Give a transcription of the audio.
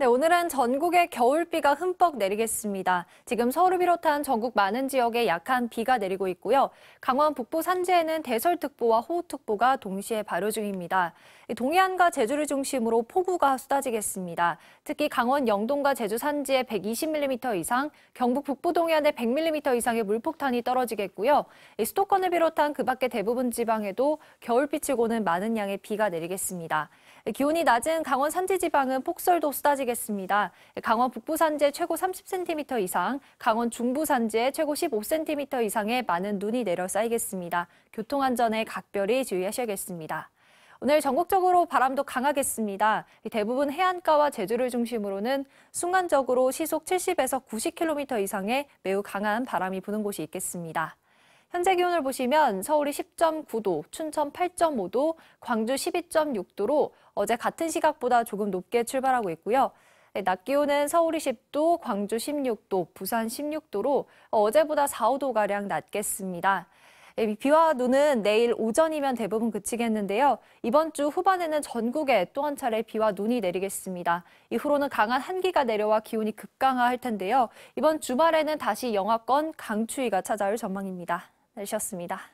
네, 오늘은 전국에 겨울비가 흠뻑 내리겠습니다. 지금 서울을 비롯한 전국 많은 지역에 약한 비가 내리고 있고요. 강원 북부 산지에는 대설특보와 호우특보가 동시에 발효 중입니다. 동해안과 제주를 중심으로 폭우가 쏟아지겠습니다. 특히 강원 영동과 제주 산지에 120mm 이상, 경북 북부 동해안에 100mm 이상의 물폭탄이 떨어지겠고요. 수도권을 비롯한 그 밖의 대부분 지방에도 겨울비치고는 많은 양의 비가 내리겠습니다. 네, 기온이 낮은 강원 산지지방은 폭설도 쏟아지겠습니다. 네, 강원 북부 산지에 최고 30cm 이상, 강원 중부 산지에 최고 15cm 이상의 많은 눈이 내려 쌓이겠습니다. 교통안전에 각별히 주의하셔야겠습니다. 오늘 전국적으로 바람도 강하겠습니다. 대부분 해안가와 제주를 중심으로는 순간적으로 시속 70에서 90km 이상의 매우 강한 바람이 부는 곳이 있겠습니다. 현재 기온을 보시면 서울이 10.9도, 춘천 8.5도, 광주 12.6도로 어제 같은 시각보다 조금 높게 출발하고 있고요. 네, 낮 기온은 서울이 10도, 광주 16도, 부산 16도로 어제보다 4, 5도가량 낮겠습니다. 네, 비와 눈은 내일 오전이면 대부분 그치겠는데요. 이번 주 후반에는 전국에 또 한 차례 비와 눈이 내리겠습니다. 이후로는 강한 한기가 내려와 기온이 급강하할 텐데요. 이번 주말에는 다시 영하권 강추위가 찾아올 전망입니다. 내주셨습니다.